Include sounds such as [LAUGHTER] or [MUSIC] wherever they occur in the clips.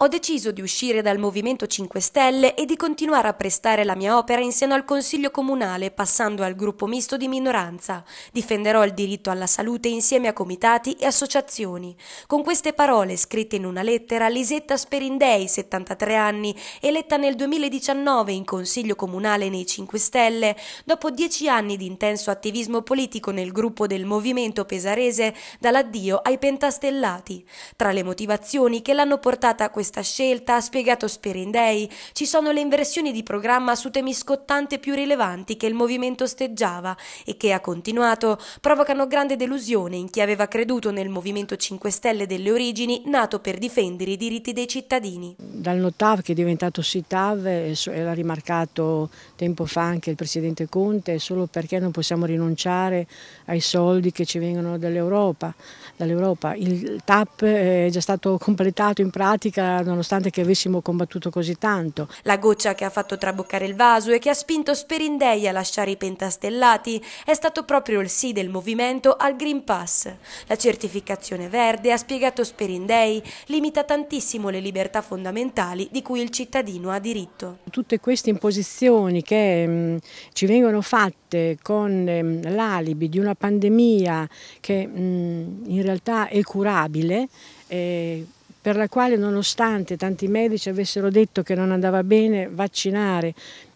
Ho deciso di uscire dal Movimento 5 Stelle e di continuare a prestare la mia opera insieme al Consiglio Comunale, passando al gruppo misto di minoranza. Difenderò il diritto alla salute insieme a comitati e associazioni. Con queste parole, scritte in una lettera, Lisetta Sperindei, 73 anni, eletta nel 2019 in Consiglio Comunale nei 5 Stelle, dopo dieci anni di intenso attivismo politico nel gruppo del Movimento Pesarese, dall'addio ai pentastellati. Tra le motivazioni che l'hanno portata a questa questa scelta, ha spiegato Sperindei, ci sono le inversioni di programma su temi scottanti più rilevanti che il movimento osteggiava e che, ha continuato, provocano grande delusione in chi aveva creduto nel Movimento 5 Stelle delle origini nato per difendere i diritti dei cittadini. Dal Notav che è diventato Sitav, l'ha rimarcato tempo fa anche il Presidente Conte, solo perché non possiamo rinunciare ai soldi che ci vengono dall'Europa. Dall il TAP eh, è già stato completato in pratica nonostante che avessimo combattuto così tanto. La goccia che ha fatto traboccare il vaso e che ha spinto Sperindei a lasciare i pentastellati è stato proprio il sì del movimento al Green Pass. La certificazione verde, ha spiegato Sperindei, limita tantissimo le libertà fondamentali di cui il cittadino ha diritto. Tutte queste imposizioni che mh, mm, ci vengono fatte con mm, l'alibi di una pandemia che mh, mm, in realtà è curabile, eh, per la quale nonostante tanti medici avessero detto che non andava bene vaccinare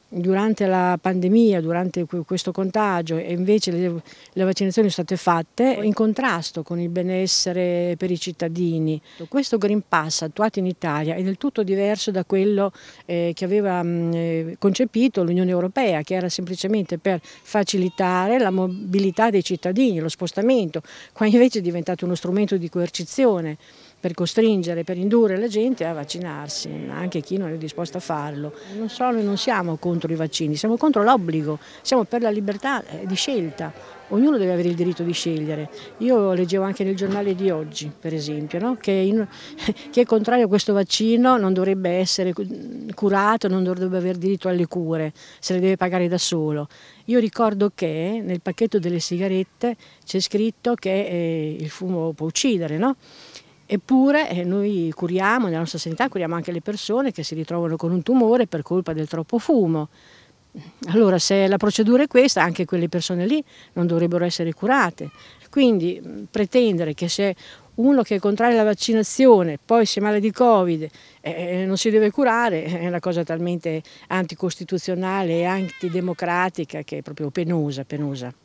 durante la pandemia, durante questo contagio e invece le, le, vaccinazioni sono state fatte in contrasto con il benessere per i cittadini. Questo Green Pass attuato in Italia è del tutto diverso da quello eh, che aveva mh, mm, eh, concepito l'Unione Europea, che era semplicemente per facilitare la mobilità dei cittadini, lo spostamento, qua invece è diventato uno strumento di coercizione per costringere, per indurre la gente a vaccinarsi, anche chi non è disposto a farlo. Non solo non siamo contro i vaccini, siamo contro l'obbligo, siamo per la libertà eh, di scelta. Ognuno deve avere il diritto di scegliere. Io leggevo anche nel giornale di oggi, per esempio, no? che in, [LAUGHS] chi è contrario a questo vaccino non dovrebbe essere curato, non dovrebbe avere diritto alle cure, se le deve pagare da solo. Io ricordo che nel pacchetto delle sigarette c'è scritto che eh, il fumo può uccidere, no? Eppure eh, noi curiamo, nella nostra sanità curiamo anche le persone che si ritrovano con un tumore per colpa del troppo fumo. Allora se la procedura è questa, anche quelle persone lì non dovrebbero essere curate. Quindi mm, pretendere che se uno che è contrario alla vaccinazione poi si è male di Covid e eh, eh, non si deve curare eh, è una cosa talmente anticostituzionale e antidemocratica che è proprio penosa, penosa.